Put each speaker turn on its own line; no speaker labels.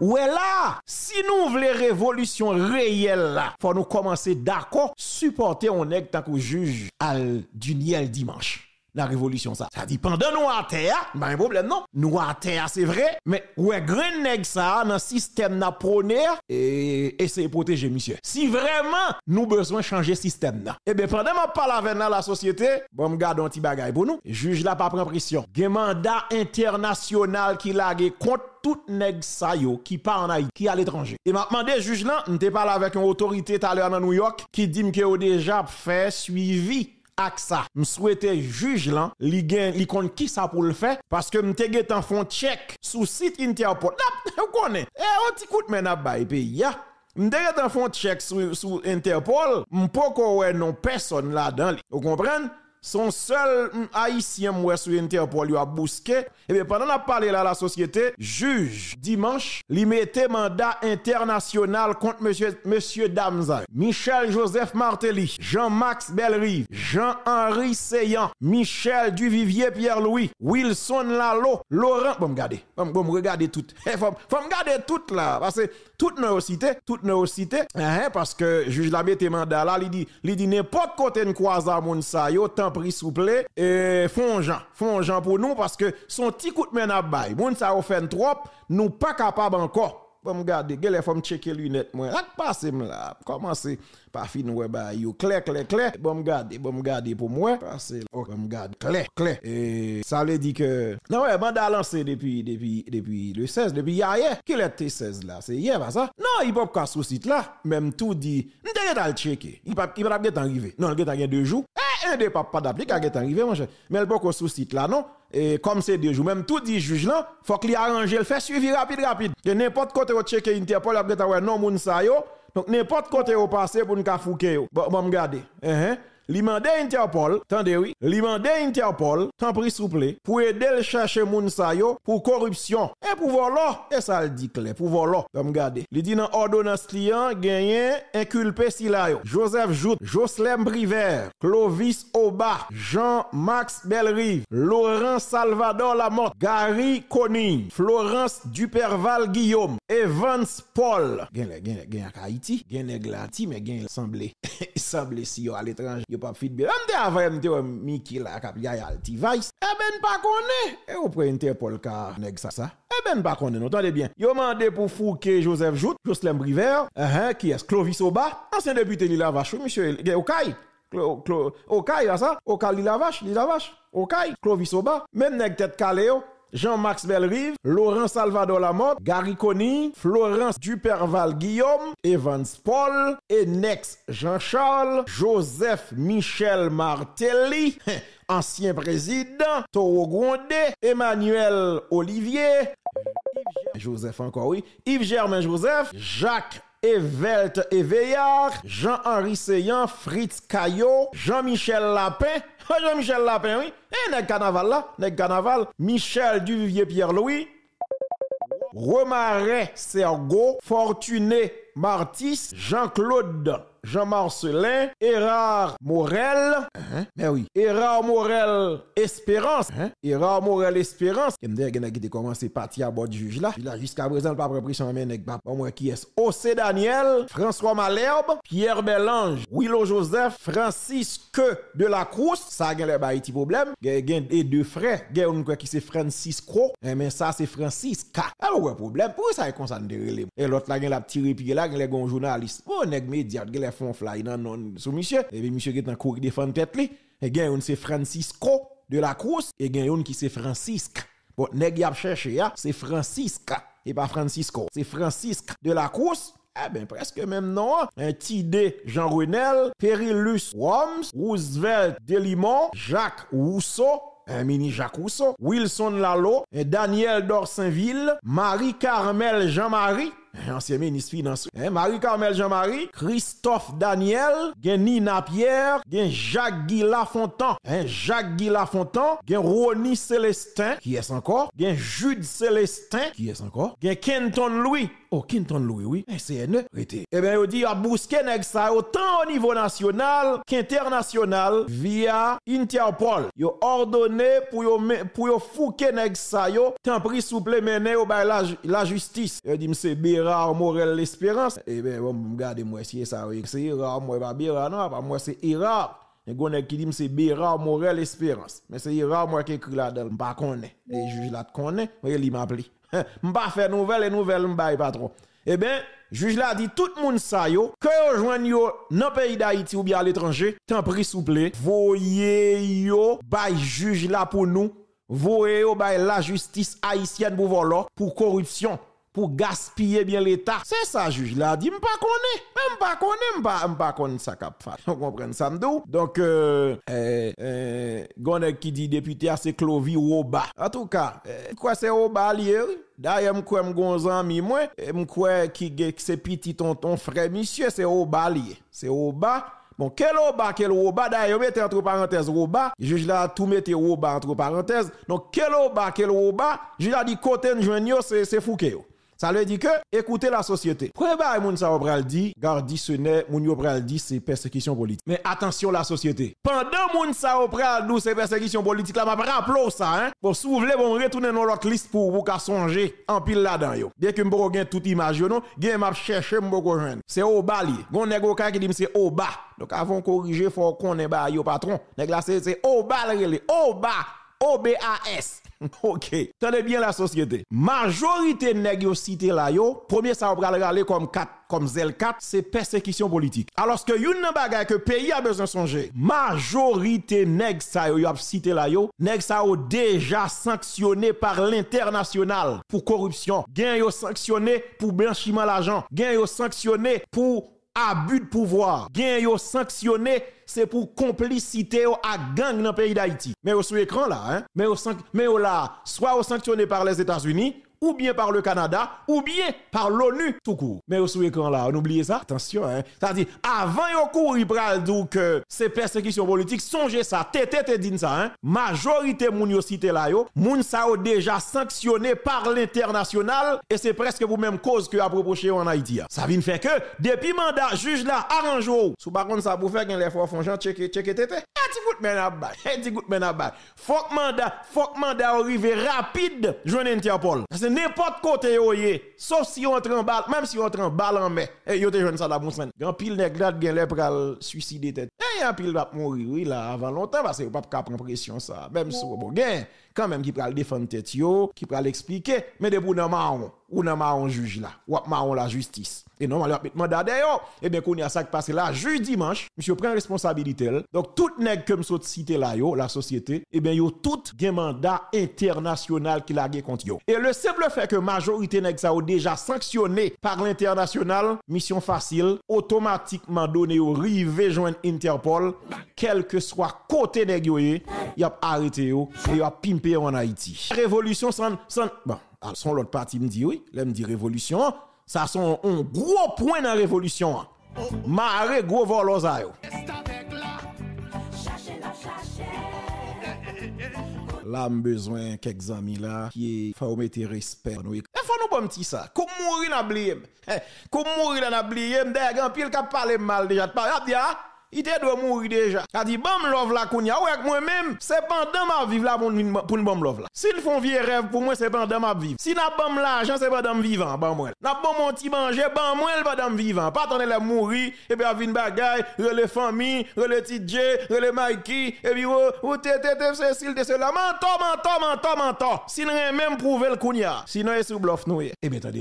Ouè la, si nou vle revolusyon reyel la, fò nou komanse dako, suportè ou nek tak ou juj al dun yel dimanj. la révolution ça. Ça dit pendant nous à terre, ben, pas un problème non. Nous à terre c'est vrai, mais ouais grand nèg ça dans système n'a prôné et c'est protéger monsieur. Si vraiment nous besoin changer système là. Eh bien pendant je parle avec la société, bon me garde un petit bagage pour nous. Juge là pas prendre pression. un mandat international qui gagné contre tout nèg ça yo qui part en Haïti, qui à l'étranger. Et m'a demandé juge là, parle pas avec une autorité tout à l'heure dans New York qui dit que déjà fait suivi AXA. Je souhaiter juge là, li gen, li kon ki ça pour le faire, parce que m'te getan font check sous site Interpol. Vous connaissez. Eh, on ti kout men ap bay pays ya. M'te getan font check sous sou Interpol, m'poko ouais non personne là-dedans. Vous comprenez? son seul mm, haïtien moi sur Interpol lui a bousqué et eh bien pendant la parlé là la société juge dimanche lui mettait mandat international contre monsieur monsieur Damza Michel Joseph Martelly Jean-Max Bellerive Jean-Henri Seyan Michel Duvivier Pierre-Louis Wilson Lalo Laurent bon regardez bon regardez tout eh, faut regarder tout là parce que toute nos cités toute nos cités hein, parce que juge la mettait mandat là il dit il dit n'importe côté une croise à mon ça yo Prisouple Fonjan Fonjan pou nou Paske son ti kout men ap bay Moun sa ou fen trop Nou pa kapab anko Bwem bon, gade Gele fom cheke lunet mwen Ak pase mla Koman se Pa fin wè bay yo Kle kle kle Bwem gade Bwem gade pou mwen Pase lè Bwem gade Kle kle E sa le di ke Nan wè Banda lanse depi Depi Depi le 16 Depi ya ye Ke lete 16 la Se ye va sa Nan i bop kasou sit la Mem tou di Nde ge tal cheke I pap I pap ge tanrive Nan non, ge tanrive 2 jou E un des papas d'appli qui est arrivé, mon cher. Mais elle beaucoup pas sous site là, non? Et comme c'est deux jours, même tout dit juge là, faut qu'il arrange, le fait suivi rapide, rapide. Et n'importe côté où checker Interpol, après t'as non, moun sa yo. Donc n'importe côté où passer pour nous fouquer Bon, bon, regardez. Uh eh, hein? Li Interpol, tendez oui, li Interpol, tant pris s'il pour aider le chercher moun sa yo pour corruption et pour volo, Et ça le dit clair, pour volo, comme regardez, li dit ordonnance client gagné inculpé si la yo. Joseph Jout, Jocelyn Briver, Clovis Oba, Jean-Max Belrive, Laurent Salvador Lamotte, Gary Conning, Florence Duperval Guillaume, Evans Paul. Gen le, Haïti, gen à glati, mais gen semblé, semblé si yo à l'étranger. pap fitbe, amde avay amde wè mi ki la kap li a yal ti vaise, e ben pa kone e ou prente pol ka neg sa sa e ben pa kone nou, ton de bien yo mande pou fouke Joseph Jout Joslem Brivert, e he, ki es Clovis Oba ansen depute li la vache ou, misyo gen Okai, Okai la sa Okal li la vache, li la vache, Okai Clovis Oba, men neg tet kale yo Jean-Max Belrive, Laurent Salvador Lamotte, Gary Conny, Florence Duperval-Guillaume, Evans Paul, Enex Jean-Charles, Joseph Michel Martelly, ancien président, Toro Grondé, Emmanuel Olivier, Joseph encore oui, Yves Germain Joseph, Jacques Evelt Eveillard, Jean-Henri Seyan, Fritz Caillot, Jean-Michel Lapin, Jean-Michel Lapin, oui, et carnaval là, carnaval, Michel Duvivier Pierre-Louis, Romaret Sergo, Fortuné Martis, Jean-Claude Jean Marcelin, Erard Morel, mais hein? ben oui, Erard Morel Espérance, hein? Erard Morel Espérance, qui a dit à commencé à bord du juge là, là jusqu'à présent pas repris son main nèg moi qui est Océ Daniel, François Malherbe, Pierre Belange, Willow Joseph, Francis Que de la Crousse ça gagne les un petit problème, gagne et deux frères, gagne un qui c'est Francis Cro, eh, mais ça c'est Francis K. Alors ah, ouais problème, pourquoi ça est concerné et l'autre là a la petite répit là, y les un journaliste, bon nèg média, font fly dans non sous monsieur et eh bien monsieur qui est en de défendre tête li et eh, gagne on c'est Francisco de la Cruz et gagne qui c'est Francisque bon nèg y a cherché c'est Francisque et pas Francisco c'est Francisque de la Cruz eh bien, presque même non Un Tidé Jean Renel, Perilus, Worms Roosevelt Delimont, Jacques Rousseau, un mini Jacques Rousseau, Wilson Lalo, eh, Daniel Dorsainville, Marie-Carmel Jean-Marie, eh, ancien ministre financier. Eh, Marie-Carmel Jean-Marie, Christophe Daniel, gen Nina Pierre, gen Jacques Guy Lafontan, eh, Jacques Guy Lafontan, gen Ronnie Célestin, qui est encore, gen Jude Célestin, qui est encore, gen Kenton Louis, oh Kenton Louis, oui, CNE, Eh bien, il dit, a bousqué ça autant au niveau national qu'international via Interpol. Yo ordonné pour yo, pour yo fouke nèg ça yo, pris souple mené au ben, la, la justice. Il dit, c'est bien c'est rare Morel l'espérance. Et eh bien, bon, regardez moi si ça, c'est rare moi pas bien non, pas moi c'est rare. Et gonne qui dit c'est Bérard Morel l'espérance Mais c'est rare moi qui écrit là-dedans, pas connaît. Et juge là connaît, il m'a appelé. m'pas faire nouvelle et nouvelle pas trop Eh bien, juge là dit tout le monde ça yo, que yo joigne yo dans pays d'Haïti ou bien à l'étranger, tant pris s'il vous plaît, voyez yo bail juge là pour nous, voyez yo bail la justice haïtienne pour voler, pour corruption pour gaspiller bien l'État. C'est ça, juge là, dit, m'pa même pas connaît, m'pa, m'pa connaît ça cap pas Vous comprenez ça, m'dou? Donc, euh, euh, euh Gonek qui dit député, ah, c'est Clovis Roba. En tout cas, euh, quoi c'est Roba hier D'ailleurs, m'kouè m'gonzan mi moi, eh, m'kouè qui c'est petit tonton frère monsieur, c'est Roba C'est Roba. Bon, quel oba, quel oba, d'ailleurs, mettez entre parenthèses oba, juge là, tout mettez oba entre parenthèses. Donc, quel oba, quel oba, juge là, dit côté de c'est Fouquet. Ça veut dire que, écoutez la société. Préparez moun sa pral dit, gardi ce n'est, moun yo pral dit, c'est persécution politique. Mais attention la société. Pendant moun sa pral nous c'est persécution politique, là, m'a rappelé ça, hein. vous voulez bon, retourner dans l'autre liste pour vous qu'à songer, en pile là-dedans, yo. Dès que m'bro gen tout image, non, gen m'a cherché m'boko joindre. C'est au bas, Gon nego ka qui dit c'est au bas. Donc avant corriger, faut qu'on ait bah, patron. Nèg là, c'est au bas, au bas. OBAS. OK. Tenez bien la société. Majorité nèg yo cité là yo, premier ça on le comme 4 comme zel 4, c'est persécution politique. Alors que youn nan bagay que pays a besoin songer. Majorité nèg ça yo a cité là yo, nèg ça déjà sanctionné par l'international pour corruption, gain yo sanctionné pour blanchiment d'argent, gain yo sanctionné pour abus de pouvoir. gain yo sanctionné, c'est pour complicité à gang dans le pays d'Haïti. Mais au sous écran là, hein? mais, au, mais là, soit au sanctionné par les États-Unis, ou bien par le Canada, ou bien par l'ONU tout court. Mais au sous écran là, on oublie ça, attention, hein. C'est-à-dire, avant yon courir pral dou que ces persécutions politiques, songez ça, tete te dit ça, hein. Majorité moun yo cité là yo, moun sa yo déjà sanctionné par l'international, et c'est presque pour même cause que a proposé en Haïti. Ça vient faire que, depuis mandat, juge là, arrange Sous par contre, ça pour faire qu'un effort font gens, check, check, tete. Eh, ti gout men abay, et ti gout men Fok mandat, fok mandat arrive rapide, jouen Interpol n'importe côté sauf si on entre en balle, même si on entre en balle en main. et yote jeune ça la bon Grand pile nèg là gen les pral suicider tête il va mourir oui là avant longtemps parce que pas capable prendre pression ça même si bon quand même qui pral défendre tête yo qui pral l'expliquer, mais debout dans maron ou juge là ou maron la justice et normalement il mandat d'ailleurs et eh bien qu'on y a ça qui passe là jeudi dimanche monsieur prend responsabilité donc tout nèg que me cité là yo la société et eh bien yo tout gain mandat international qui la contre et le simple fait que majorité nèg ça déjà sanctionné par l'international mission facile automatiquement donné au rivé joint Interpol kelke swa kote neg yo ye, yap arete yo, fwe yo ap pimpe yo an Haiti. Revolution san, san, bon, al son lout pati mdi, lè mdi revolution, sa son un gro pwen an revolution an. Ma are gro vol oza yo. La mbezwen kek zami la, ki fwa oumete respet. E eh, fwa nou bom ti sa, kou mouri nan abliye eh, m, kou mouri nan abliye m deg, an pil kap pale mal deja, te pari ap diya, il te doit mourir déjà. Il dit, bam, love la kounia. ou avec moi-même, c'est pendant ma vivre là pour une bam love là. S'ils font vieux rêve pour moi, c'est pendant ma vie. Si n'a bam l'argent, c'est pendant vivant, bam moi. N'a pas mon petit manger, bam moi, pendant vivant. Pas attendre les mourir, et puis avine bagay, relé famille, rele TJ, relé Mikey, et puis ou, tete, te c'est te ceci, de cela. menton, menton. menton, menton. S'il rien même prouver le kounia, Sinon, est sous bluff nous. Et eh bien, attendez.